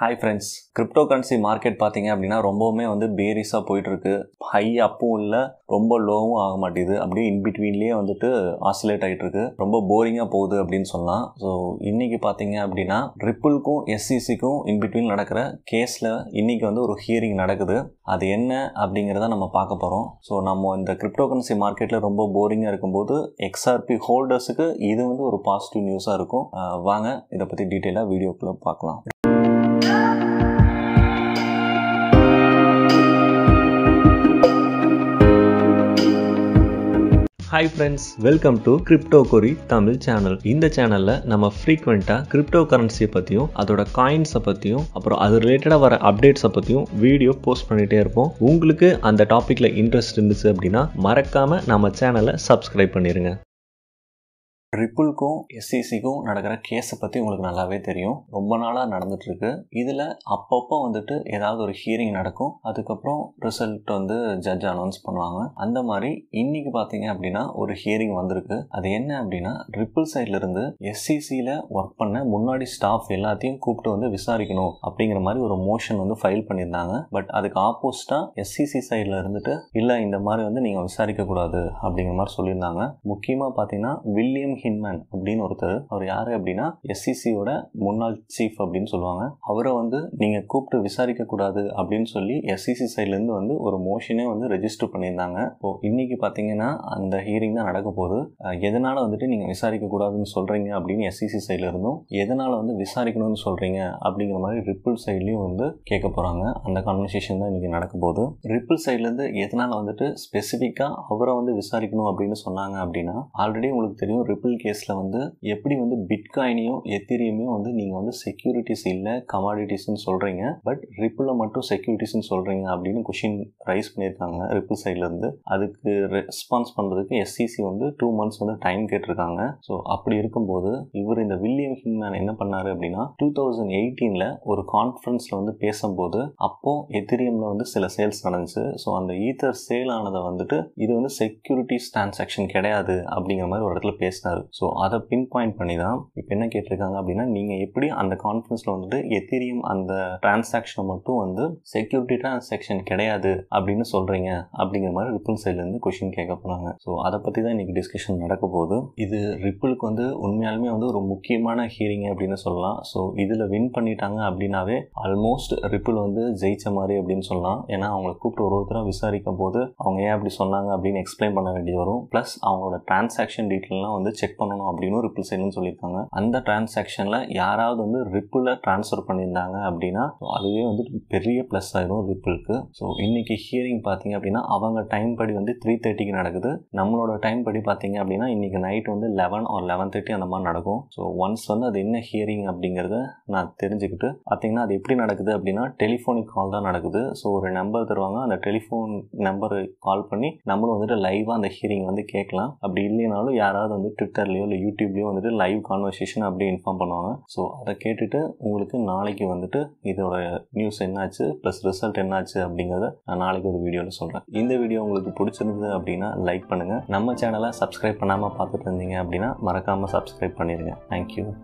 hi friends crypto currency market பார்த்தீங்க அப்படின்னா ரொம்பவுமே வந்து பேரிஸாக போயிட்டுருக்கு ஹை அப்பும் இல்லை ரொம்ப லோவும் ஆக மாட்டேது அப்படியே இன்பிட்வீன்லேயே வந்துட்டு ஆசிலேட் ஆகிட்டுருக்கு ரொம்ப போரிங்காக போகுது அப்படின்னு சொல்லலாம் ஸோ இன்றைக்கி பார்த்தீங்க அப்படின்னா ரிப்பிள்க்கும் எஸ்சிசிக்கும் e இன்பிட்வீன் நடக்கிற கேஸில் இன்றைக்கி வந்து ஒரு ஹியரிங் நடக்குது அது என்ன அப்படிங்கிறத நம்ம பார்க்க போகிறோம் ஸோ நம்ம இந்த கிரிப்டோ கரன்சி மார்க்கெட்டில் ரொம்ப போரிங்காக இருக்கும்போது எக்ஸ்ஆர்பி ஹோல்டர்ஸுக்கு இது வந்து ஒரு பாசிட்டிவ் நியூஸாக இருக்கும் வாங்க இதை பற்றி டீட்டெயிலாக வீடியோக்குள்ளே பார்க்கலாம் hi friends welcome to crypto கொரி தமிழ் சேனல் இந்த சேனலில் நம்ம ஃப்ரீக்வெண்ட்டாக கிரிப்டோ கரன்சியை பற்றியும் அதோட காயின்ஸை பற்றியும் அப்புறம் அது ரிலேட்டடாக வர அப்டேட்ஸை பற்றியும் வீடியோ போஸ்ட் பண்ணிகிட்டே இருப்போம் உங்களுக்கு அந்த டாப்பிக்கில் இன்ட்ரெஸ்ட் இருந்துச்சு அப்படின்னா மறக்காமல் நம்ம சேனலை சப்ஸ்கிரைப் பண்ணிடுங்க ரிப்புல்க்கும் எஸ்சிசிக்கும் நடக்கிற கேஸை பற்றி உங்களுக்கு நல்லாவே தெரியும் ரொம்ப நாளாக நடந்துட்டுருக்கு இதில் அப்பப்போ வந்துட்டு ஏதாவது ஒரு ஹியரிங் நடக்கும் அதுக்கப்புறம் ரிசல்ட் வந்து ஜட்ஜ் அனௌன்ஸ் பண்ணுவாங்க அந்த மாதிரி இன்னைக்கு பார்த்தீங்க அப்படின்னா ஒரு ஹியரிங் வந்திருக்கு அது என்ன அப்படின்னா ரிப்பிள் சைட்லேருந்து எஸ்சிசியில் ஒர்க் பண்ண முன்னாடி ஸ்டாஃப் எல்லாத்தையும் கூப்பிட்டு வந்து விசாரிக்கணும் அப்படிங்கிற மாதிரி ஒரு மோஷன் வந்து ஃபைல் பண்ணியிருந்தாங்க பட் அதுக்கு ஆப்போசிட்டாக எஸ்சிசி சைடில் இருந்துட்டு இல்லை இந்த மாதிரி வந்து நீங்கள் விசாரிக்கக்கூடாது அப்படிங்கிற மாதிரி சொல்லியிருந்தாங்க முக்கியமாக பார்த்தீங்கன்னா வில்லியம் ஹின்மேன் அப்படின்னு ஒருத்தர் அவர் யாரு அப்படின்னா எஸ்சிசியோட முன்னாள் சீஃப் அப்படின்னு சொல்லுவாங்க அவரை வந்து நீங்க கூப்பிட்டு விசாரிக்க கூடாது அப்படின்னு சொல்லி எஸ்சிசி சைட்லேருந்து வந்து ஒரு மோஷனே வந்து ரெஜிஸ்டர் பண்ணியிருந்தாங்க இப்போ இன்னைக்கு பார்த்தீங்கன்னா அந்த ஹியரிங் தான் நடக்க போகுது எதனால வந்துட்டு நீங்க விசாரிக்க கூடாதுன்னு சொல்றீங்க அப்படின்னு எஸ்சிசி சைட்ல இருந்தும் எதனால வந்து விசாரிக்கணும்னு சொல்றீங்க அப்படிங்கிற மாதிரி ரிப்பிள் சைட்லயும் வந்து கேட்க போறாங்க அந்த கான்வர்சேஷன் தான் இன்னைக்கு நடக்க போகுது ரிப்பிள் சைட்லேருந்து எதனால வந்துட்டு ஸ்பெசிஃபிக்காக அவரை வந்து விசாரிக்கணும் அப்படின்னு சொன்னாங்க அப்படின்னா ஆல்ரெடி உங்களுக்கு தெரியும் ரிப்பிள் கேஸில் வந்து எப்படி வந்து பிட்காயினையும் எத்திரியுமே வந்து நீங்கள் வந்து செக்யூரிட்டிஸ் இல்லை கமாடிட்டிஸ்னு சொல்கிறீங்க பட் ரிப்பிளில் மட்டும் செக்யூரிட்டிஸ்னு சொல்கிறீங்க அப்படின்னு கொஷின் ரைஸ் பண்ணியிருக்காங்க ரிப்பிள் சைட்லேருந்து அதுக்கு ரெஸ்பான்ஸ் பண்ணுறதுக்கு எஸ்சிசி e வந்து டூ மந்த்ஸ் வந்து டைம் கேட்டிருக்காங்க ஸோ அப்படி இருக்கும்போது இவர் இந்த வில்லியம் ஹிங்மேன் என்ன பண்ணார் அப்படின்னா டூ தௌசண்ட் எயிட்டீனில் ஒரு கான்ஃபரன்ஸில் வந்து பேசும்போது அப்போது எத்திரியமில் வந்து சில சேல்ஸ் நடந்துச்சு ஸோ அந்த ஈத்தர் சேல் ஆனதை வந்துட்டு இது வந்து செக்யூரிட்டிஸ் ட்ரான்சாக்ஷன் கிடையாது அப்படிங்கிற மாதிரி ஒரு இடத்துல பேசினார் கேட்டிருக்காரு ஸோ அதை பின் பாயிண்ட் பண்ணி தான் இப்போ என்ன கேட்டிருக்காங்க அப்படின்னா நீங்கள் எப்படி அந்த கான்ஃபரன்ஸில் வந்துட்டு எத்திரியும் அந்த டிரான்சாக்ஷனை மட்டும் வந்து செக்யூரிட்டி டிரான்சாக்ஷன் கிடையாது அப்படின்னு சொல்கிறீங்க அப்படிங்கிற மாதிரி ரிப்பிள் சைட்லேருந்து கொஷின் கேட்க போகிறாங்க ஸோ அதை பற்றி தான் இன்றைக்கி டிஸ்கஷன் நடக்க போகுது இது ரிப்பிளுக்கு வந்து உண்மையாலுமே வந்து ஒரு முக்கியமான ஹீரிங் அப்படின்னு சொல்லலாம் ஸோ இதில் வின் பண்ணிட்டாங்க அப்படின்னாவே ஆல்மோஸ்ட் ரிப்பிள் வந்து ஜெயிச்ச மாதிரி அப்படின்னு சொல்லலாம் ஏன்னா அவங்களை கூப்பிட்டு ஒரு ஒருத்தராக விசாரிக்கும் போது அவங்க ஏன் அப்படி சொன்னாங்க அப்படின்னு எக்ஸ்பிளைன் பண்ண வேண்டியது வரும் ப்ளஸ் அவங்களோட டிரான்சாக்ஷன் டீட்டெயிலாம் வந்து செக் செக் பண்ணணும் அப்படின்னு ரிப்பிள் சைட்லன்னு சொல்லியிருக்காங்க அந்த டிரான்சாக்ஷனில் யாராவது வந்து ரிப்பிளில் ட்ரான்ஸ்ஃபர் பண்ணியிருந்தாங்க அப்படின்னா அதுவே வந்து பெரிய ப்ளஸ் ஆகிடும் ரிப்பிளுக்கு ஸோ இன்றைக்கி ஹியரிங் பார்த்தீங்க அப்படின்னா அவங்க டைம் படி வந்து த்ரீ தேர்ட்டிக்கு நடக்குது நம்மளோட டைம் படி பார்த்தீங்க அப்படின்னா இன்றைக்கி நைட் வந்து லெவன் ஆர் லெவன் தேர்ட்டி அந்த மாதிரி நடக்கும் ஸோ ஒன்ஸ் வந்து அது என்ன ஹியரிங் அப்படிங்கிறத நான் தெரிஞ்சுக்கிட்டு பார்த்தீங்கன்னா அது எப்படி நடக்குது அப்படின்னா டெலிஃபோனிக் கால் தான் நடக்குது ஸோ ஒரு நம்பர் தருவாங்க அந்த டெலிஃபோன் நம்பர் கால் பண்ணி நம்மளும் வந்துட்டு லைவாக அந்த ஹியரிங் வந்து கேட்கலாம் அப்படி இல்லைனாலும் யாராவது வந்து ட்விட்டர் ட்விட்டர்லேயோ இல்லை யூடியூப்லேயோ வந்துட்டு லைவ் கான்வர்சேஷன் அப்படி இன்ஃபார்ம் பண்ணுவாங்க ஸோ அதை கேட்டுட்டு உங்களுக்கு நாளைக்கு வந்துட்டு இதோட நியூஸ் என்னாச்சு ப்ளஸ் ரிசல்ட் என்னாச்சு அப்படிங்கிறத நான் நாளைக்கு ஒரு வீடியோவில் சொல்கிறேன் இந்த வீடியோ உங்களுக்கு பிடிச்சிருந்தது அப்படின்னா லைக் பண்ணுங்கள் நம்ம சேனலை சப்ஸ்கிரைப் பண்ணாமல் பார்த்துட்டு இருந்தீங்க அப்படின்னா மறக்காமல் சப்ஸ்கிரைப் பண்ணிடுங்க தேங்க்யூ